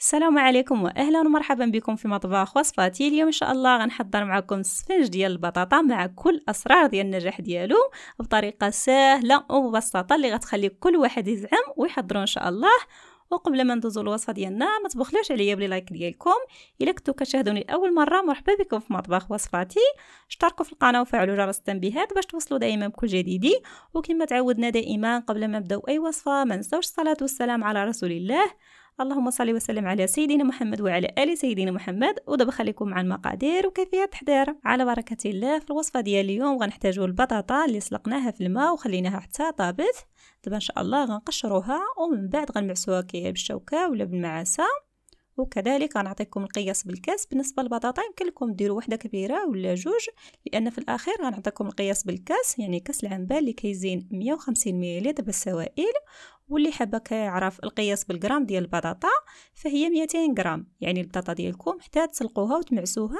السلام عليكم واهلا ومرحبا بكم في مطبخ وصفاتي اليوم ان شاء الله غنحضر معكم السفنج ديال البطاطا مع كل اسرار ديال النجاح ديالو بطريقه سهله ومبسطه اللي غتخلي كل واحد يزعم ويحضروا ان شاء الله وقبل ما ندوزوا الوصفه ديالنا ما تبخلوش عليا بلي لايك ديالكم الا كنتو كتشاهدوني لاول مره مرحبا بكم في مطبخ وصفاتي اشتركوا في القناه وفعلوا جرس التنبيهات باش توصلوا دائما بكل جديد وكما تعودنا دائما قبل ما نبداو اي وصفه ما نساوش الصلاه والسلام على رسول الله اللهم صل وسلم على سيدنا محمد وعلى ال سيدنا محمد ودابا خليكم مع المقادير وكيفيه التحضير على بركه الله في الوصفه ديال اليوم غنحتاجوا البطاطا اللي سلقناها في الماء وخليناها حتى طابت دابا ان شاء الله غنقشروها ومن بعد غنمعسوها كي بالشوكه ولا بالمعاسه وكذلك غنعطيكم القياس بالكاس بالنسبه للبطاطا يمكن لكم ديروا وحده كبيره ولا جوج لان في الاخير غنعطيكم القياس بالكاس يعني كاس العنبه اللي كيزين 150 مليلتر بالسوائل واللي حابه كيعرف القياس بالغرام ديال البطاطا فهي 200 غرام يعني البطاطا ديالكم حتى تسلقوها وتمعسوها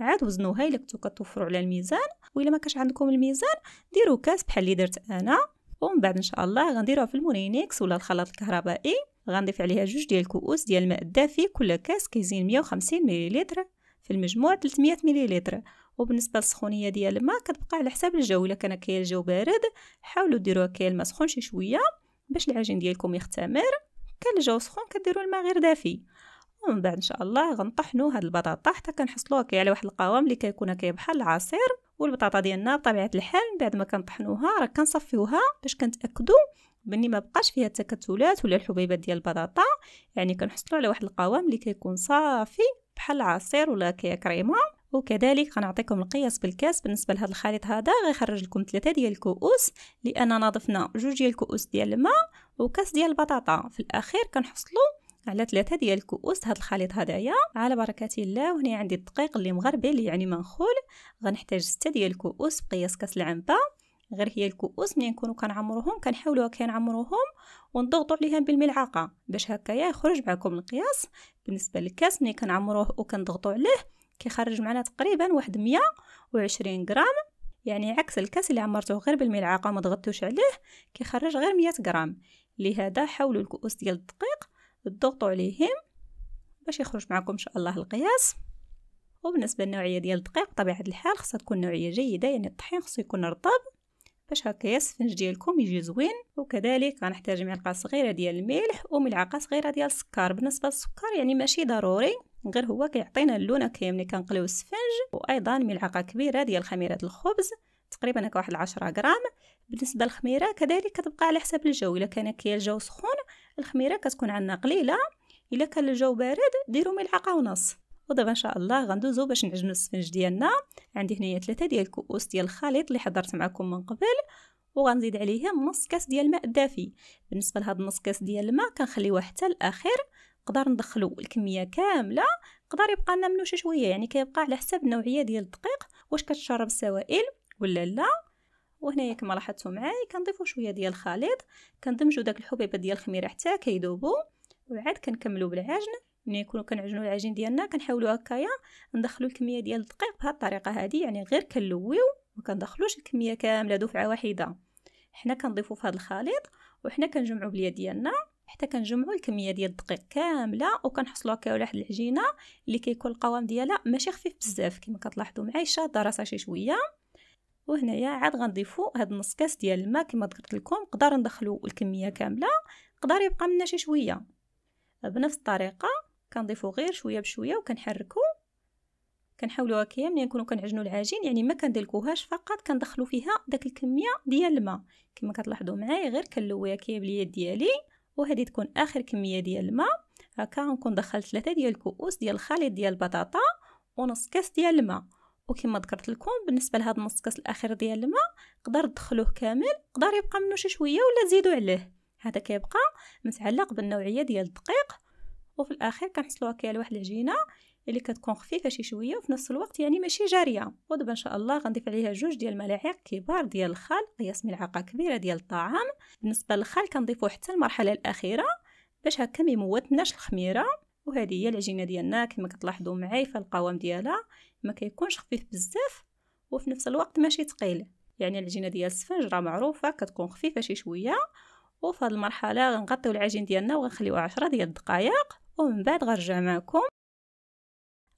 عاد وزنوها الا كنتو كتوفروا على الميزان وإلا ما كاش عندكم الميزان ديروا كاس بحال اللي درت انا ومن بعد ان شاء الله غنديروها في المورينيكس ولا الخلاط الكهربائي غنضيف عليها جوج ديال الكؤوس ديال الماء الدافي كل كاس كيزين 150 مليلتر في المجموع 300 مليلتر وبالنسبه للسخونيه ديال الماء كتبقى على حساب الجو الا كان كاين الجو بارد حاولوا ديروها كاين الماء سخون شي شويه باش العجين ديالكم يختمر كان الجو سخون كديروا الماء غير دافي ومن بعد ان شاء الله غنطحنوا هاد البطاطا حتى كنحصلوها كي على واحد القوام اللي كيكون كي بحال العصير والبطاطا ديالنا بطبيعه الحال من بعد ما كنطحنوها راه كنصفيوها باش كنتاكدوا بلي ما بقاش فيها التكتلات ولا الحبيبات ديال البطاطا يعني كنحصلوا على واحد القوام اللي كيكون صافي بحال العصير ولا كريمه وكذلك غنعطيكم القياس بالكاس بالنسبه لهذا الخليط هذا غيخرج لكم ثلاثه ديال الكؤوس لاننا ضفنا جوج ديال الكؤوس ديال الماء وكاس ديال البطاطا في الاخير كنحصلوا على ثلاثه ديال الكؤوس هاد الخليط هدايا على بركه الله وهنا عندي الدقيق اللي مغربي اللي يعني منخول غنحتاج سته ديال الكؤوس بقياس كاس العنبه غير هي الكؤوس ملي نكونوا كنعمروهم كنحاولوا كنعمروهم ونضغطوا عليهم بالملعقه باش هكايا يخرج معكم القياس بالنسبه للكاس ملي كنعمروه وكنضغطوا عليه كيخرج معنا تقريبا واحد وعشرين غرام يعني عكس الكاس اللي عمرتوه غير بالملعقه ما ضغطتوش عليه كيخرج غير مية غرام لهذا حاولوا الكؤوس ديال الدقيق تضغطوا عليهم باش يخرج معكم إن شاء الله القياس وبالنسبة للنوعية ديال الدقيق بطبيعة الحال خصها تكون نوعية جيدة يعني الطحين خصو يكون رطب باش هكا السفنج ديالكم يجي زوين وكذلك غنحتاج ملعقه صغيره ديال الملح وملعقه صغيره ديال السكر بالنسبه للسكر يعني ماشي ضروري غير هو كيعطينا اللون كي ملي كنقليو السفنج وايضا ملعقه كبيره ديال خميره الخبز تقريبا هكا واحد 10 غرام بالنسبه للخميره كذلك كتبقى على حسب الجو الا كان كيا الجو سخون الخميره كتكون عندنا قليله الا كان الجو بارد ديروا ملعقه ونص ودابا ان شاء الله غندوزو باش نعجنو السفنج ديالنا عندي هنايا ثلاثة ديال الكؤوس ديال الخليط اللي حضرت معكم من قبل وغنزيد عليهم نص كاس ديال الماء الدافي بالنسبه لهاد النص كاس ديال الماء كنخليوه حتى الاخير نقدر ندخلو الكميه كامله نقدر يبقى لنا منو شي شويه يعني كيبقى على حسب النوعيه ديال الدقيق واش كتشرب السوائل ولا لا وهنايا كما لاحظتوا معايا كنضيفوا شويه ديال الخليط كندمجوا داك الحبيبه ديال الخميره حتى كيذوبوا وعاد كنكملوا بالعجن ملي يكونوا كنعجنوا العجين ديالنا كنحاولوا هكايا ندخلوا الكميه ديال الدقيق بهذه الطريقه هذه يعني غير كنلويو ما كندخلوش الكميه كامله دفعه واحده حنا كنضيفوا في هذا الخليط وحنا كنجمعوا باليد ديالنا حتى كنجمعوا الكميه ديال الدقيق كامله وكنحصلوا هكا على واحد العجينه اللي كيكون القوام ديالها ماشي خفيف بزاف كما كتلاحظوا معايا شاده راسها شي شويه وهنايا عاد غنضيفو هاد نص كاس ديال الماء كما ذكرت لكم نقدر ندخلو الكميه كامله نقدر يبقى منا شي شويه بنفس الطريقه كنضيفو غير شويه بشويه وكنحركو كنحاولوا هكايا ملي نكونوا كنعجنوا العجين يعني ما كندلكوهاش فقط كندخلوا فيها داك الكميه ديال الماء كما كتلاحظوا معايا غير كنلوي هكايا باليد ديالي وهذه تكون اخر كميه ديال الماء هكا غنكون دخلت ثلاثه ديال الكؤوس ديال الخليط ديال البطاطا ونص كاس ديال الماء وكما ذكرت لكم بالنسبه لهذا النص كاس الاخير ديال الماء قدر تدخلوه كامل قدر يبقى منه شي شويه ولا تزيدوا عليه هذا كيبقى متعلق بالنوعيه ديال الدقيق وفي الاخير كنحصلوا هكا لواحد العجينه اللي كتكون خفيفه شي شويه وفي نفس الوقت يعني ماشي جاريه ودابا ان شاء الله غنضيف عليها جوج ديال الملاعق كبار ديال الخل قياس ملعقه كبيره ديال الطعام بالنسبه للخل كنضيفو حتى المرحله الاخيره باش هكا ما الخميره وهذه هي العجينه ديالنا كما كتلاحظوا معاي فالقوام ديالها ما كيكونش خفيف بزاف وفي نفس الوقت ماشي ثقيل يعني العجينه ديال السفنج راه معروفه كتكون خفيفه شي شويه وفي هذه المرحله غنغطيو العجين ديالنا وغنخليوها 10 ديال الدقائق ومن بعد غنرجع معكم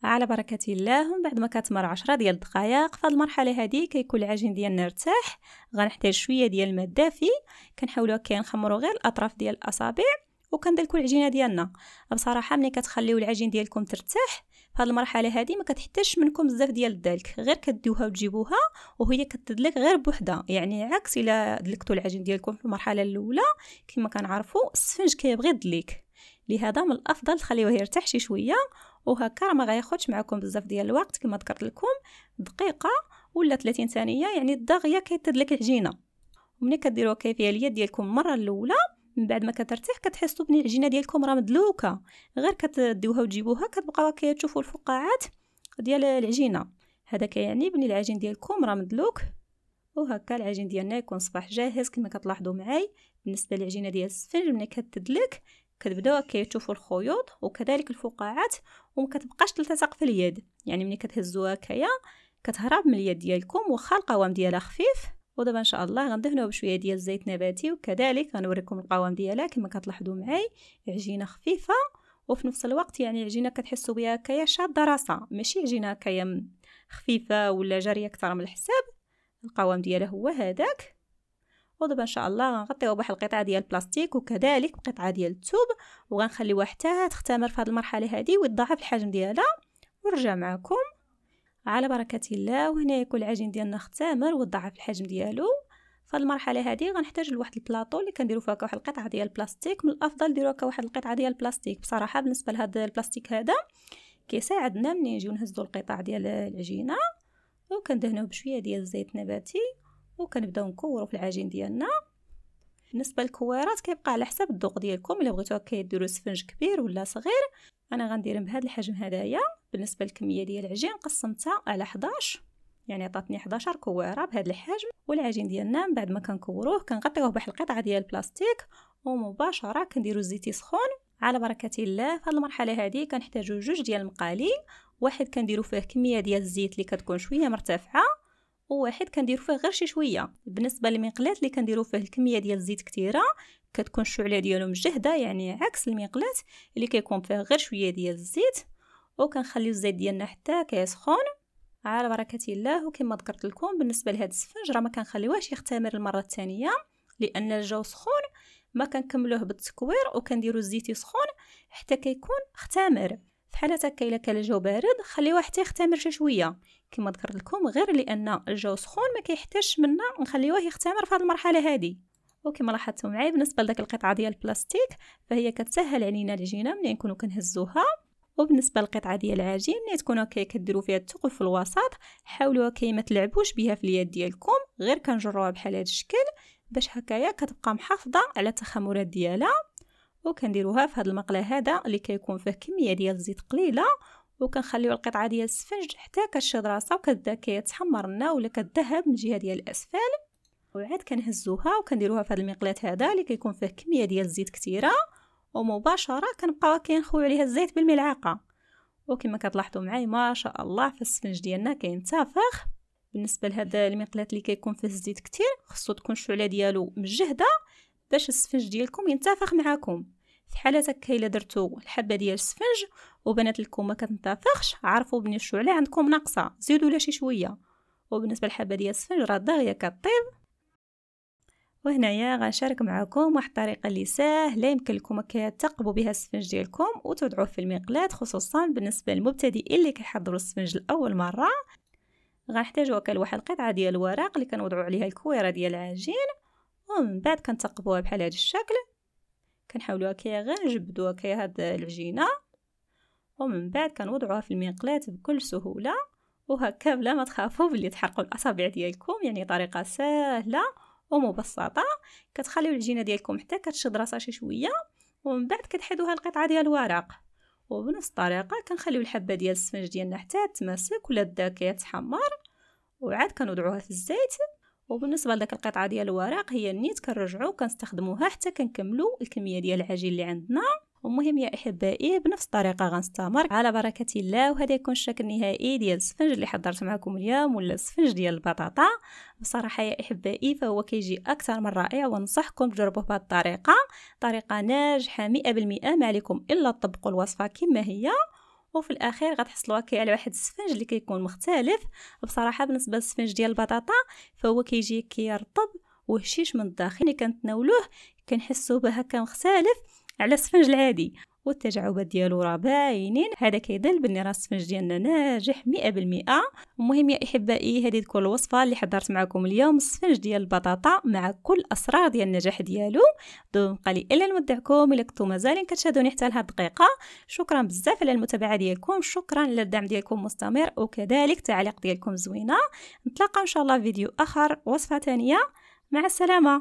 على بركة الله من بعد ما كتمر عشرة ديال الدقائق في المرحلة هذه كيكون العجين ديالنا ارتاح غنحتاج شوية ديال الماء الدافي كنحاولو كنخمروا نخمرو غير الأطراف ديال الأصابع وكندير العجينة ديالنا بصراحة ملي كتخليو العجين ديالكم ترتاح فهاد المرحله هذه ما كتحتاجش منكم بزاف ديال الدلك غير كديوها وتجيبوها وهي كتدلك غير بوحدها يعني عكس الا دلكتوا العجين ديالكم في المرحله الاولى كما كنعرفوا السفنج كيبغي يدلك لهذا من الافضل تخليوه يرتاح شي شويه وهكا راه ما غياخذش معكم بزاف ديال الوقت كما ذكرت لكم دقيقه ولا 30 ثانيه يعني الداغيه كيتدلك العجينه ومني كديروا كيفيه اليد ديالكم المره الاولى من بعد ما كترتاح كتحسوا بلي العجينه ديالكم راه مدلوكه غير كتديوها وتجيبوها كتبقاو كتشوفوا الفقاعات ديال العجينه هذا كيعني بلي العجين ديالكم راه مدلوك وهكا العجين ديالنا يكون صباح جاهز كما كتلاحظوا معاي بالنسبه للعجينه ديال السفنج ملي كتدلك كتبداو كتشوفوا الخيوط وكذلك الفقاعات وما كتبقاش تلتصق في اليد يعني ملي كتهزوها هكايا كتهرب من اليد ديالكم واخا القوام ديالها خفيف ودابا ان شاء الله غندهنوها بشويه ديال الزيت نباتي وكذلك غنوريكم القوام ديالها كما كتلاحظوا معاي عجينه خفيفه وفي نفس الوقت يعني عجينه كتحسوا بها كيا شاده راسها ماشي عجينه كيا خفيفه ولا جاريه اكثر من الحساب القوام ديالها هو هذاك ودابا ان شاء الله غنغطيوها بواحد القطعه ديال البلاستيك وكذلك بقطعه ديال الثوب وغنخليوها حتى تختمر في هذه المرحله هذه ويتضاعف الحجم ديالها ونرجع معكم على بركه الله وهنا يكون العجين ديالنا اختمر وضعف الحجم ديالو في المرحله هذه غنحتاج لواحد البلاطو اللي كنديرو فيها واحد القطعه ديال البلاستيك من الافضل هكا واحد القطعه ديال البلاستيك بصراحه بالنسبه لهذا البلاستيك هذا كيساعدنا ملي نجيو نهزو القطع ديال العجينه وكندهنوه بشويه ديال الزيت النباتي وكنبداو نكورو في العجين ديالنا بالنسبه للكوارات كيبقى على حسب الذوق ديالكم الا بغيتو هكا سفنج كبير ولا صغير انا غندير بهذا الحجم هدايا بالنسبه للكميه ديال العجين قسمتها على 11 يعني عطاتني 11 كواره بهذا الحجم والعجين ديالنا من بعد ما كنكوروه كنغطيوه بواحد القطعه ديال البلاستيك ومباشره كنديروا الزيت سخون على بركه الله في هذه المرحله هذه كنحتاجوا جوج ديال المقالي واحد كنديروا فيه كميه ديال الزيت اللي كتكون شويه مرتفعه وواحد كنديرو فيه غير شي شويه بالنسبه للمقلات اللي كنديرو فيه الكميه ديال الزيت كثيره كتكون الشعله ديالو مجهده يعني عكس المقلات اللي كيكون فيه غير شويه ديال الزيت وكنخليو الزيت ديالنا حتى كيسخن على بركه الله وكما ذكرت لكم بالنسبه لهذا السفنج راه ما كنخليوهش يختمر المره الثانيه لان الجو سخون ما كنكملوه بالتكوير وكنديروا الزيت يسخن حتى كيكون اختمر فحال هكا الا كان الجو بارد خليوه حتى يختمر شي شويه كما ذكرت لكم غير لان الجو سخون ما كيحتاجش منا نخليوه يختمر في هذه المرحله هذه وكما لاحظتوا معايا بالنسبه لذاك القطعه ديال البلاستيك فهي كتسهل علينا العجينه ملي نكونوا كنهزوها وبالنسبه للقطعه ديال العجين ملي تكونوا كديروا فيها الثقب في الوسط حاولوا كي ما تلعبوش بها في اليد ديالكم غير كنجروها بحال هذا الشكل باش هكايا كتبقى محافظه على التخمرات ديالها وكنديروها في هذا المقلى هذا اللي كيكون فيه كميه ديال الزيت قليله وكنخليو القطعه ديال السفنج حتى كتشد راسها وكتبدا كيتحمر لنا ولا كتذهب من الجهه ديال الاسفل وعاد كنهزوها وكنديروها في هذا المقلاة هذا اللي كيكون فيه كميه ديال الزيت كثيره ومباشره كنبقاو كنخويو عليها الزيت بالملعقه وكما كتلاحظوا معايا ما شاء الله السفنج ديالنا كينتفخ بالنسبه لهذا المقلاة اللي كيكون فيه الزيت كثير خصو تكون الشعله ديالو مجهده باش السفنج ديالكم ينتفخ معاكم في حالة هكا الا درتو الحبه ديال السفنج وبنات لكم ما كتنتفخش عرفوا بلي الشعله عندكم ناقصه زيدوا لها شي شويه وبالنسبه للحبه ديال السفنج راه داغيه كطيب وهنايا غنشارك معكم واحد الطريقه اللي ساهله يمكن لكم كتقبوا بها السفنج ديالكم وتوضعوه في المقلاه خصوصا بالنسبه للمبتدئين اللي كيحضروا السفنج لاول مره غنحتاجوا هكا لواحد القطعه ديال الورق اللي كنوضعوا عليها الكويره ديال العجين ومن بعد كنثقبوها بحال هذا الشكل كنحاولوها كي غير نجبدوها كي هاد العجينه ومن بعد كنوضعوها في المقلاة بكل سهوله وهكا بلا ما تخافوا باللي تحرقوا الاصابع ديالكم يعني طريقه سهله ومبسطه كتخليو العجينه ديالكم حتى كتشد راسها شي شويه ومن بعد كتحيدوها القطعه ديال الورق وبنفس الطريقه كنخليو الحبه ديال السفنج ديالنا حتى تماسك ولا بدا كيتحمر وعاد كنوضعوها في الزيت وبالنسبه لذاك القطعه ديال الورق هي النيت كنرجعو كنستخدموها حتى كنكملو الكميه ديال العجين اللي عندنا ومهم يا احبائي بنفس الطريقه غنستمر على بركه الله وهذا يكون الشكل النهائي ديال السفنج اللي حضرت معكم اليوم ولا السفنج ديال البطاطا بصراحه يا احبائي فهو كيجي اكثر من رائع وننصحكم تجربوه بهذه الطريقه طريقه ناجحه 100% ما عليكم الا تطبقوا الوصفه كما هي وفي الاخير غتحصلوا هكا على واحد السفنج اللي كيكون مختلف بصراحه بالنسبه للسفنج ديال البطاطا فهو كيجي كيرطب وهشيش من الداخل ملي كنتناولوه كنحسو به هكا مختلف على السفنج العادي والتجاوبات ديالو راه باينين هذا كيدل بلي راه السفنج ديالنا ناجح 100% المهم يا احبائي هذه تكون الوصفه اللي حضرت معكم اليوم السفنج ديال البطاطا مع كل اسرار ديال النجاح ديالو دون قلي الا نودعكم الا كنتو مازالين كتشاهدوني حتى لهاد الدقيقه شكرا بزاف على المتابعه ديالكم شكرا على الدعم ديالكم مستمر وكذلك تعليق ديالكم زوينه نتلاقاو ان شاء الله فيديو اخر وصفه ثانيه مع السلامه